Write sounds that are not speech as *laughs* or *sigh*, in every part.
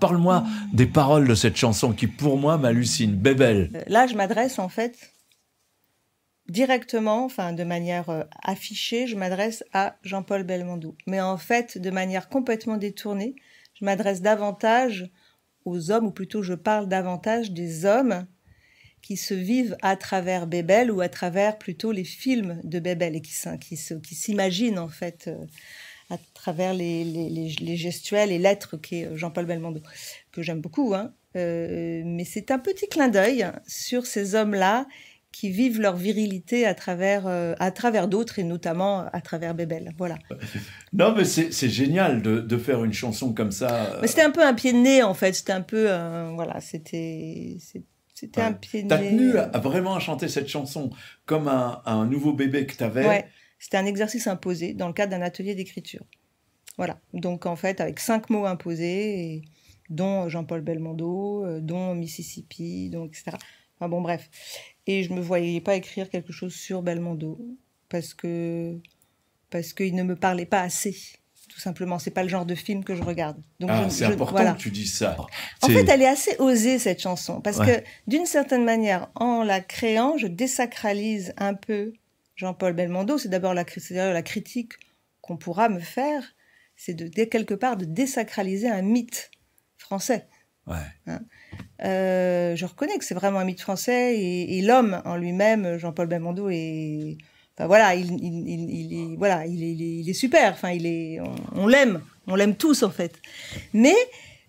Parle-moi ah des paroles de cette chanson qui, pour moi, m'hallucine. Bébel. Euh, là, je m'adresse en fait directement, enfin de manière euh, affichée, je m'adresse à Jean-Paul Belmondo. Mais en fait, de manière complètement détournée, je m'adresse davantage aux hommes, ou plutôt je parle davantage des hommes qui se vivent à travers Bébel ou à travers plutôt les films de Bébel et qui, qui s'imaginent en fait. Euh, à travers les, les, gestuels et lettres qu'est euh, Jean-Paul Belmondo, que j'aime beaucoup. Hein. Euh, mais c'est un petit clin d'œil sur ces hommes-là qui vivent leur virilité à travers, euh, travers d'autres et notamment à travers Bébel. Voilà. *laughs* Non, mais c'est génial de, faire une chanson comme ça. C'était un peu un pied de nez en fait. C'était un peu. voilà, c'était. C'était un pied de nez. T'as tenu à, vraiment chanter cette chanson comme un, un nouveau bébé que t'avais. Ouais. C'était un exercice imposé dans le cadre d'un atelier d'écriture. Voilà. Donc en fait, avec cinq mots imposés, dont Jean-Paul Belmondo, euh, dont Mississippi, dont etc. Enfin bon, bref. Et je me voyais pas écrire quelque chose sur Belmondo parce que parce qu'il ne me parlait pas assez. Tout simplement, c'est pas le genre de film que je regarde. Donc ah, c'est important voilà. que tu dis ça. En fait, elle est assez osée cette chanson parce que d'une certaine manière, en la créant, je désacralise un peu Jean-Paul Belmondo, c'est d'abord la, la critique qu'on pourra me faire, c'est de, quelque part de désacraliser un mythe français. Hein. Euh, je reconnais que c'est vraiment un mythe français et, l'homme en lui-même, Jean-Paul Belmondo, voilà, il, est, voilà, il est, super. Enfin, il est, on, l'aime, on l'aime tous en fait. Mais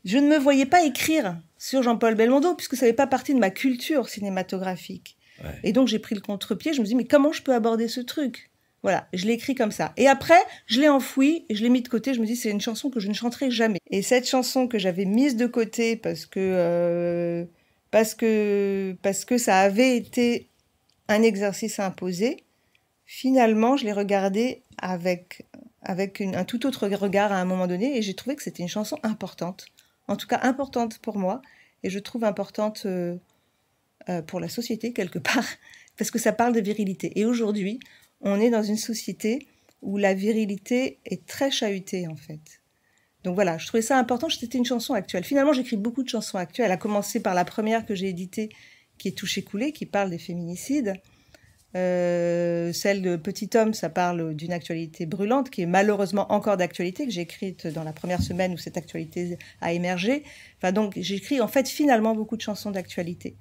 je ne me voyais pas écrire sur Jean-Paul Belmondo puisque ça n'avait pas partie de ma culture cinématographique. Et donc j'ai pris le contre-pied, je me dis mais comment je peux aborder ce truc voilà, je l'ai écrit comme ça. Et après, je l'ai enfoui, je l'ai mis de côté. Je me dis, c'est une chanson que je ne chanterai jamais. Et cette chanson que j'avais mise de côté parce que, euh, parce que, parce que ça avait été un exercice imposé, finalement, je l'ai regardée avec, avec un tout autre regard à un moment donné et j'ai trouvé que c'était une chanson importante. En tout cas, importante pour moi. Et je trouve importante. Euh, euh, pour la société quelque part, *laughs* parce que ça parle de virilité. Et aujourd'hui, on est dans une société où la virilité est très chahutée en fait. Donc voilà, je trouvais ça important, c'était une chanson actuelle. Finalement, j'écris beaucoup de chansons actuelles, à commencer par la première que j'ai éditée, qui est Touché coulé, qui parle des féminicides. Euh, celle de Petit Homme, ça parle d'une actualité brûlante qui est malheureusement encore d'actualité, que j'ai écrite dans la première semaine où cette actualité a émergé. Enfin, donc, j'écris en fait finalement beaucoup de chansons d'actualité.